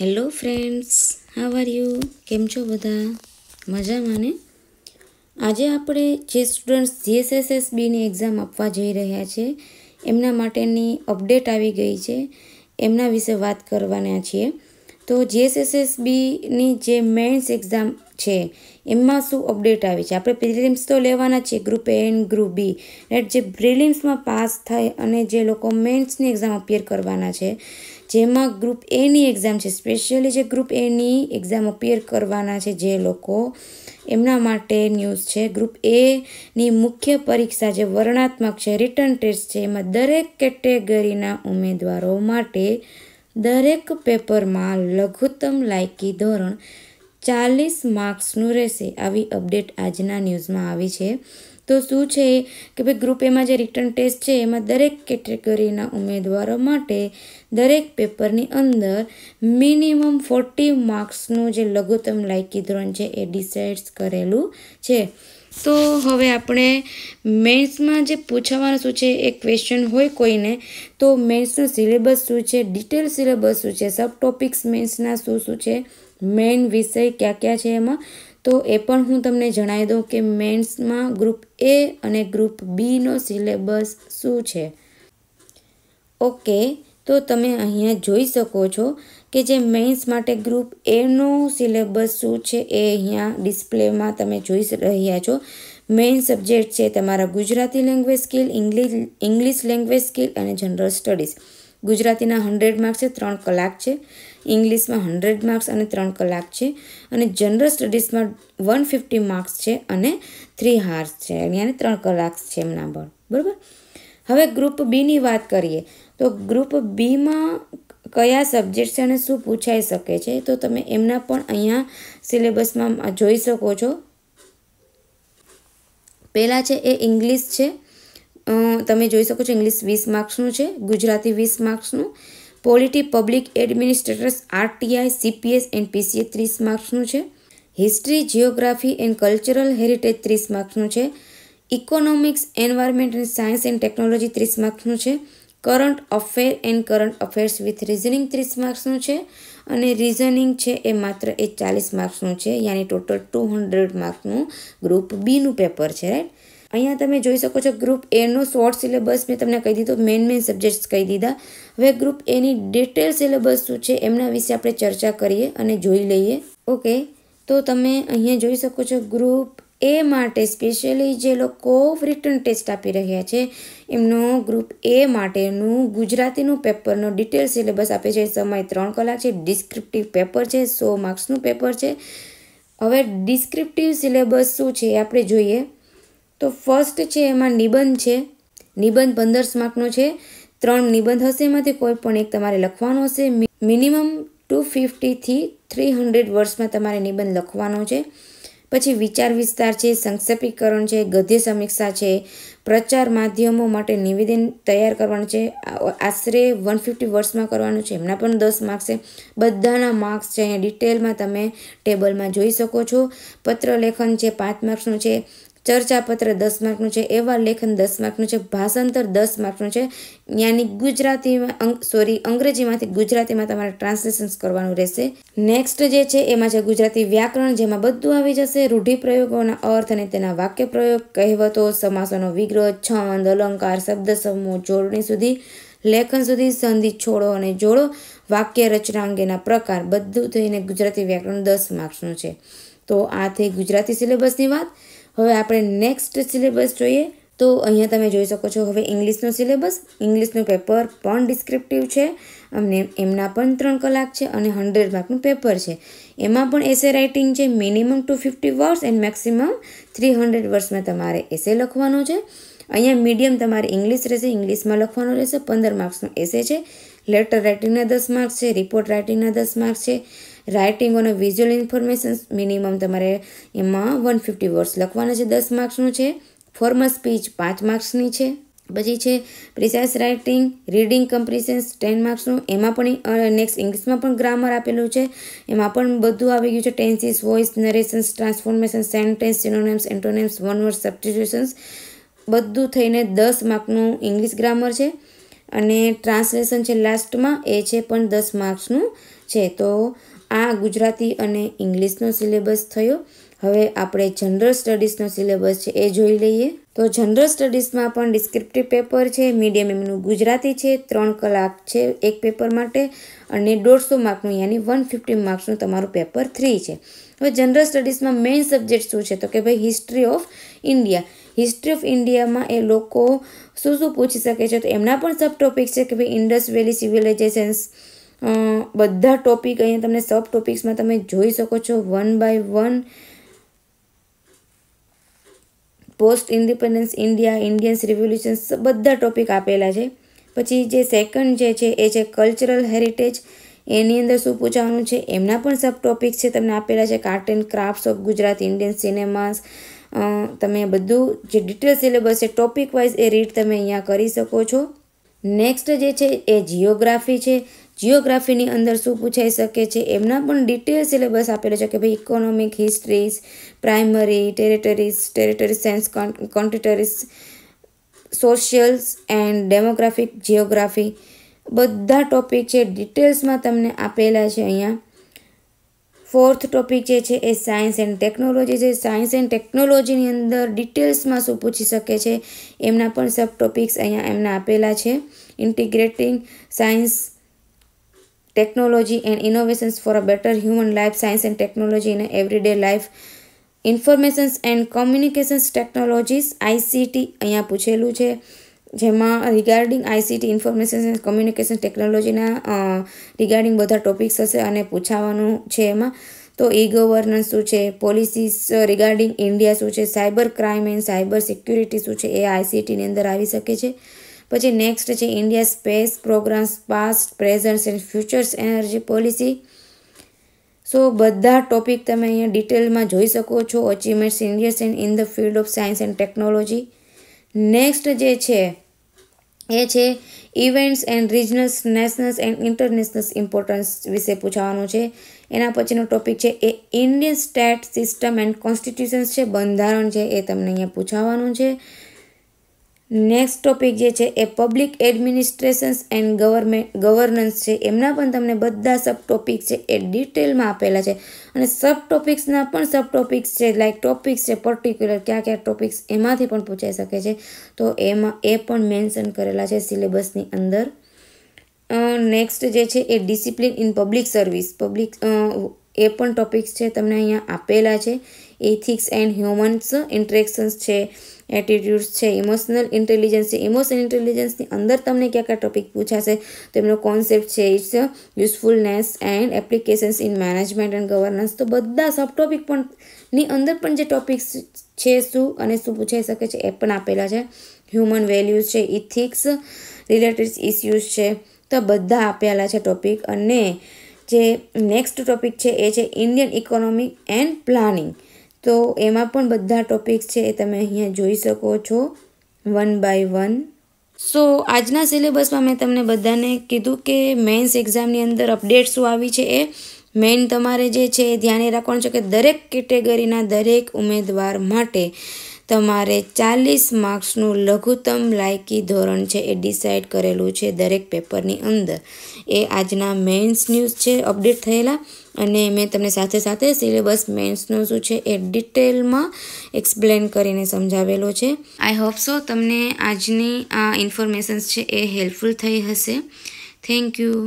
hello friends how are you કેમ છો બધા મજામાં ને આજે આપણે જે સ્ટુડન્ટ્સ જીએસએસએસબીની એક્ઝામ આપવા જઈ રહ્યા છે એમના માટેની અપડેટ આવી ગઈ છે એમના વિશે વાત કરવાના છીએ તો જીએસએસએસબીની જે મેન્સ એક્ઝામ છે એમાં શું અપડેટ આવી છે આપણે પ્રિલિમ્સ તો લેવાના છે group A and group B right જે પ્રિલિમ્સમાં પાસ થાય અને જે લોકો મેન્સની એક્ઝામ અપિયર કરવાના છે જેમાં ગ્રુપ એની એક્ઝામ છે સ્પેશિયલી જે ગ્રુપ એની એક્ઝામ અપિયર કરવાના છે જે લોકો એમના માટે ન્યૂઝ છે ગ્રુપ એની મુખ્ય પરીક્ષા જે વર્ણાત્મક છે રિટર્ન ટેસ્ટ છે એમાં દરેક કેટેગરીના ઉમેદવારો માટે દરેક પેપરમાં લઘુત્તમ લાયકી ધોરણ ચાલીસ માર્ક્સનું રહેશે આવી અપડેટ આજના ન્યૂઝમાં આવી છે તો શું છે કે ભાઈ ગ્રુપ એમાં જે રિટર્ન ટેસ્ટ છે એમાં દરેક કેટેગરીના ઉમેદવારો માટે દરેક પેપરની અંદર મિનિમમ ફોર્ટી માર્ક્સનું જે લઘુત્તમ લાયકી ધોરણ છે એ ડિસાઇડ્સ કરેલું છે તો હવે આપણે મેન્સમાં જે પૂછવાનું શું છે એ ક્વેશ્ચન હોય કોઈને તો મેન્સનું સિલેબસ શું છે ડિટેલ સિલેબસ શું છે સબ ટોપિક્સ મેન્સના શું શું છે મેઇન વિષય કયા કયા છે એમાં તો એ પણ હું તમને જણાવી દઉં કે મેન્સમાં ગ્રુપ એ અને ગ્રુપ બીનો સિલેબસ શું છે ઓકે તો તમે અહીંયા જોઈ શકો છો કે જે મેન્સ માટે ગ્રુપ એનો સિલેબસ શું છે એ અહીંયા ડિસ્પ્લેમાં તમે જોઈ રહ્યા છો મેઇન સબ્જેક્ટ છે તમારા Gujarati language skill English English language skill અને જનરલ સ્ટડીઝ ગુજરાતીના હન્ડ્રેડ માર્ક્સ છે ત્રણ કલાક છે ઇંગ્લિશમાં હન્ડ્રેડ માર્ક્સ અને ત્રણ કલાક છે અને જનરલ સ્ટડીઝમાં વન ફિફ્ટી માર્ક્સ છે અને થ્રી હાર્સ છે યાની ત્રણ કલાક છે એમના બળ બરાબર હવે ગ્રુપ બીની વાત કરીએ તો ગ્રુપ બીમાં કયા સબ્જેક્ટ છે અને શું પૂછાઈ શકે છે તો તમે એમના પણ અહીંયા સિલેબસમાં જોઈ શકો છો પહેલાં છે એ ઇંગ્લિશ છે તમે જોઈ શકો છો ઇંગ્લિશ વીસ માર્ક્સનું છે ગુજરાતી વીસ માર્ક્સનું polity public administrators RTI CPS and PCA ત્રીસ માર્ક્સનું છે history geography and cultural heritage ત્રીસ માર્ક્સનું છે economics environment and science and technology ત્રીસ માર્ક્સનું છે current affair and current affairs with reasoning ત્રીસ માર્ક્સનું છે અને રિઝનિંગ છે એ માત્ર એ ચાલીસ માર્ક્સનું છે યાની ટોટલ ટુ હંડ્રેડ માર્ક્સનું ગ્રુપ બીનું પેપર છે રાઈટ અહીંયા તમે જોઈ શકો છો ગ્રુપ એનો શોર્ટ સિલેબસ મેં તમને કહી દીધો મેઇન મેઇન સબ્જેક્ટ્સ કહી દીધા હવે ગ્રુપ એની ડિટેલ સિલેબસ શું છે એમના વિશે આપણે ચર્ચા કરીએ અને જોઈ લઈએ ઓકે તો તમે અહીંયા જોઈ શકો છો ગ્રુપ એ માટે સ્પેશિયલી જે લોકો રિટર્ન ટેસ્ટ આપી રહ્યા છે એમનો ગ્રુપ એ માટેનું ગુજરાતીનું પેપરનો ડિટેલ સિલેબસ આપે છે સમય ત્રણ કલાક છે ડિસ્ક્રિપ્ટિવ પેપર છે સો માર્ક્સનું પેપર છે હવે ડિસ્ક્રિપ્ટિવ સિલેબસ શું છે આપણે જોઈએ તો ફર્સ્ટ છે એમાં નિબંધ છે નિબંધ પંદર માર્કનો છે ત્રણ નિબંધ હશે એમાંથી કોઈ પણ એક તમારે લખવાનો હશે મિનિમમ ટુ ફિફ્ટીથી થ્રી હંડ્રેડ વર્ષમાં તમારે નિબંધ લખવાનો છે પછી વિચાર વિસ્તાર છે સંક્ષેપીકરણ છે ગદ્ય સમીક્ષા છે પ્રચાર માધ્યમો માટે નિવેદન તૈયાર કરવાનું છે આશરે વન ફિફ્ટી વર્ષમાં કરવાનું છે એમના પણ દસ માર્ક્સ છે બધાના માર્ક્સ છે અહીંયા ડિટેલમાં તમે ટેબલમાં જોઈ શકો છો પત્ર લેખન છે પાંચ માર્ક્સનું છે ચર્ચાપત્ર દસ માર્કનું છે એવા લેખન દસ માર્કનું છે ભાષાંતર દસ માર્કનું છે યાની ગુજરાતીમાં સોરી અંગ્રેજીમાંથી ગુજરાતીમાં તમારે ટ્રાન્સલેશન્સ કરવાનું રહેશે નેક્સ્ટ જે છે એમાં છે ગુજરાતી વ્યાકરણ જેમાં બધું આવી જશે રૂઢિપ્રયોગોના અર્થ અને તેના વાક્ય પ્રયોગ કહેવતો સમાસોનો વિગ્રહ છંદ અલંકાર શબ્દ સમૂહ જોડણી સુધી લેખન સુધી સંધિ છોડો અને જોડો વાક્ય રચના અંગેના પ્રકાર બધું થઈને ગુજરાતી વ્યાકરણ દસ માર્ક્સનું છે તો આ થઈ ગુજરાતી સિલેબસની વાત હવે આપણે નેક્સ્ટ સિલેબસ જોઈએ તો અહીંયા તમે જોઈ શકો છો હવે ઇંગ્લિશનો સિલેબસ ઇંગ્લિશનું પેપર પણ ડિસ્ક્રિપ્ટિવ છે અને એમના પણ ત્રણ કલાક છે અને હંડ્રેડ માર્કનું પેપર છે એમાં પણ એસે રાઇટિંગ છે minimum two fifty words and maximum three hundred વર્ડ્સમાં તમારે એસે લખવાનો છે અહીંયા મીડિયમ તમારે ઇંગ્લિશ રહેશે ઇંગ્લિશમાં લખવાનું રહેશે પંદર માર્ક્સનું એસે છે લેટર રાઇટિંગના દસ માર્ક છે રિપોર્ટ રાઇટિંગના દસ માર્ક છે રાઇટિંગ અને વિઝ્યુઅલ ઇન્ફોર્મેશન મિનિમમ તમારે એમાં વન ફિફ્ટી વર્ડ્સ લખવાના છે દસ માર્ક્સનું છે ફોર્મલ સ્પીચ પાંચ માર્ક્સની છે પછી છે precis writing reading comprehensions ten માર્ક્સનું એમાં પણ નેક્સ્ટ ઇંગ્લિશમાં પણ ગ્રામર આપેલું છે એમાં પણ બધું આવી ગયું છે tenses voice narrations transformation sentence synonyms antonyms one word substitutions બધું થઈને દસ માર્કનું ઇંગ્લિશ ગ્રામર છે અને ટ્રાન્સલેશન છે લાસ્ટમાં એ છે પણ દસ માર્ક્સનું છે તો આ ગુજરાતી અને ઇંગ્લિશનો સિલેબસ થયો હવે આપણે જનરલ સ્ટડીઝનો સિલેબસ છે એ જોઈ લઈએ તો જનરલ સ્ટડીઝમાં પણ ડિસ્ક્રિપ્ટિવ પેપર છે મીડિયમ એમનું ગુજરાતી છે ત્રણ કલાક છે એક પેપર માટે અને દોઢસો માર્કનું યાની વન ફિફ્ટી માર્ક્સનું તમારું પેપર થ્રી છે હવે જનરલ સ્ટડીઝમાં મેઇન સબ્જેક્ટ શું છે તો કે ભાઈ history of India history of ઇન્ડિયામાં એ લોકો શું શું પૂછી શકે છે તો એમના પણ સબ ટોપિક છે કે ભાઈ ઇન્ડસ વેલી સિવિલાઇઝેશન્સ બધા ટોપિક અહીંયા તમને સબ ટોપિક્સમાં તમે જોઈ શકો છો one by one post independence India Indians revolutions બધા ટોપિક આપેલા છે પછી જે સેકન્ડ જે છે એ છે કલ્ચરલ હેરિટેજ એની અંદર શું પૂછવાનું છે એમના પણ સબ ટોપિક છે તમને આપેલા છે art and crafts of Gujarat Indian cinemas તમે બધું જે ડિટેલ સિલેબસ છે ટોપિક વાઇઝ એ રીડ તમે અહીંયા કરી શકો છો નેક્સ્ટ જે છે એ જિયોગ્રાફી છે જીઓગ્રાફીની અંદર શું પૂછાઈ શકે છે એમના પણ ડિટેલ સિલેબસ આપેલો છે કે ભાઈ economic histories primary territories territory sense કોન્ટિટરીઝ સોશિયલ્સ એન્ડ ડેમોગ્રાફિક જિયોગ્રાફી બધા ટોપિક છે ડિટેલ્સમાં તમને આપેલા છે અહીંયા ફોર્થ ટોપિક જે છે એ સાયન્સ એન્ડ ટેકનોલોજી છે સાયન્સ એન્ડ ટેકનોલોજીની અંદર ડિટેલ્સમાં શું પૂછી શકે છે એમના પણ સબ ટોપિક્સ અહીંયા એમના આપેલા છે integrating science technology and innovations for a better human life science and technology in everyday life informations and communications technologies ICT અહીંયા પૂછેલું છે જેમાં regarding ICT information and communication ટેકનોલોજીના રિગાર્ડિંગ બધા ટોપિક્સ હશે અને પૂછાવાનું છે એમાં તો ઈ ગવર્નન્સ શું છે પોલિસીસ રિગાર્ડિંગ ઇન્ડિયા શું છે cyber crime and cyber security શું છે એ આઈસીટીની અંદર આવી શકે છે પછી નેક્સ્ટ છે India space programs past present and futures energy policy so બધા ટોપિક તમે અહીંયા ડિટેલમાં જોઈ શકો છો achievements India's and in the field of science and technology next જે છે એ છે events and regionals nationals and internationals importance વિશે પૂછાવાનું છે એના પછીનો ટોપિક છે એ Indian state system and constitutions છે બંધારણ છે એ તમને અહીંયા પૂછાવાનું છે નેક્સ્ટ ટોપિક જે છે એ public administrations and government governance છે એમના પણ તમને બધા સબ ટોપિક છે એ ડિટેલમાં આપેલા છે અને સબ ટોપિક્સના પણ સબ ટોપિક્સ છે લાઇક ટોપિક્સ છે પર્ટિક્યુલર કયા કયા ટોપિક્સ એમાંથી પણ પૂછાઈ શકે છે તો એમાં એ પણ મેન્શન કરેલા છે સિલેબસની અંદર નેક્સ્ટ જે છે એ discipline in public service public એ પણ ટોપિક્સ છે તમને અહીંયા આપેલા છે એથિક્સ એન્ડ હ્યુમન્સ ઇન્ટરેક્શન્સ છે એટીટ્યુડ્સ છે ઇમોશનલ ઇન્ટેલિજન્સ છે ઇમોશનલ ઇન્ટેલિજન્સની અંદર તમને ક્યાં ક્યાં ટોપિક પૂછાશે તો એમનો કોન્સેપ્ટ છે its usefulness and applications in management and governance તો બધા સબ ટોપિક પણ ની અંદર પણ જે ટોપિક્સ છે શું અને શું પૂછાઈ શકે છે એ પણ આપેલા છે હ્યુમન વેલ્યુઝ છે ઇથિક્સ રિલેટેડ ઇસ્યુઝ છે તો બધા આપેલા છે ટોપિક અને જે નેક્સ્ટ ટોપિક છે એ છે ઇન્ડિયન ઇકોનોમિક એન્ડ પ્લાનિંગ તો એમાં પણ બધા ટોપિક્સ છે એ તમે અહીંયા જોઈ શકો છો વન બાય વન સો આજના સિલેબસમાં મેં તમને બધાને કીધું કે મેન્સ એક્ઝામની અંદર અપડેટ શું આવી છે એ મેઇન તમારે જે છે એ ધ્યાને રાખવાનું છે કે દરેક કેટેગરીના દરેક ઉમેદવાર માટે તમારે ચાલીસ માર્ક્સનું લઘુત્તમ લાયકી ધોરણ છે એ ડિસાઇડ કરેલું છે દરેક પેપરની અંદર એ આજના મેન્સ ન્યૂઝ છે અપડેટ થયેલા અને મેં તમને સાથે સાથે સિલેબસ મેન્સનો શું છે એ ડિટેલમાં એક્સપ્લેન કરીને સમજાવેલો છે આઈ હોપ સો તમને આજની આ ઇન્ફોર્મેશન્સ છે એ હેલ્પફુલ થઈ હશે થેન્ક યુ